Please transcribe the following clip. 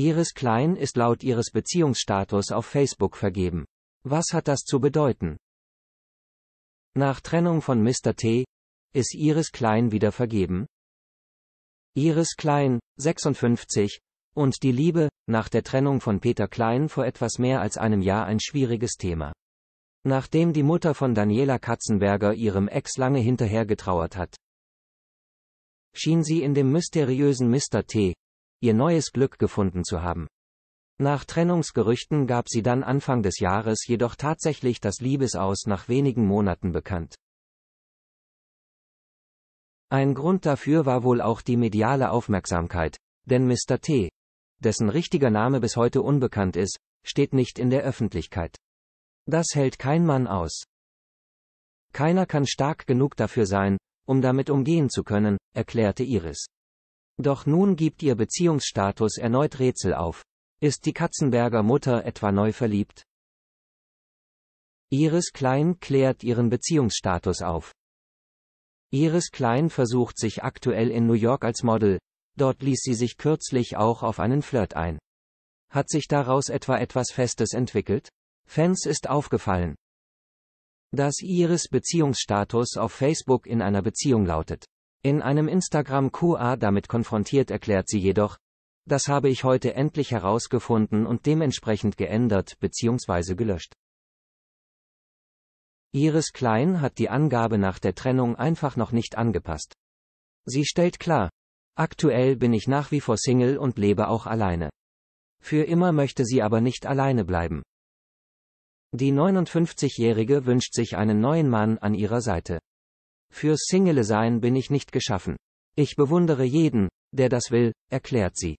Iris Klein ist laut ihres Beziehungsstatus auf Facebook vergeben. Was hat das zu bedeuten? Nach Trennung von Mr. T. ist Iris Klein wieder vergeben? Iris Klein, 56, und die Liebe, nach der Trennung von Peter Klein vor etwas mehr als einem Jahr ein schwieriges Thema. Nachdem die Mutter von Daniela Katzenberger ihrem Ex lange hinterher getrauert hat, schien sie in dem mysteriösen Mr. T ihr neues Glück gefunden zu haben. Nach Trennungsgerüchten gab sie dann Anfang des Jahres jedoch tatsächlich das Liebesaus nach wenigen Monaten bekannt. Ein Grund dafür war wohl auch die mediale Aufmerksamkeit, denn Mr. T, dessen richtiger Name bis heute unbekannt ist, steht nicht in der Öffentlichkeit. Das hält kein Mann aus. Keiner kann stark genug dafür sein, um damit umgehen zu können, erklärte Iris. Doch nun gibt ihr Beziehungsstatus erneut Rätsel auf. Ist die Katzenberger Mutter etwa neu verliebt? Iris Klein klärt ihren Beziehungsstatus auf. Iris Klein versucht sich aktuell in New York als Model, dort ließ sie sich kürzlich auch auf einen Flirt ein. Hat sich daraus etwa etwas Festes entwickelt? Fans ist aufgefallen, dass Iris Beziehungsstatus auf Facebook in einer Beziehung lautet. In einem Instagram-QA damit konfrontiert erklärt sie jedoch, das habe ich heute endlich herausgefunden und dementsprechend geändert bzw. gelöscht. Iris Klein hat die Angabe nach der Trennung einfach noch nicht angepasst. Sie stellt klar, aktuell bin ich nach wie vor Single und lebe auch alleine. Für immer möchte sie aber nicht alleine bleiben. Die 59-Jährige wünscht sich einen neuen Mann an ihrer Seite. Fürs Single sein bin ich nicht geschaffen. Ich bewundere jeden, der das will, erklärt sie.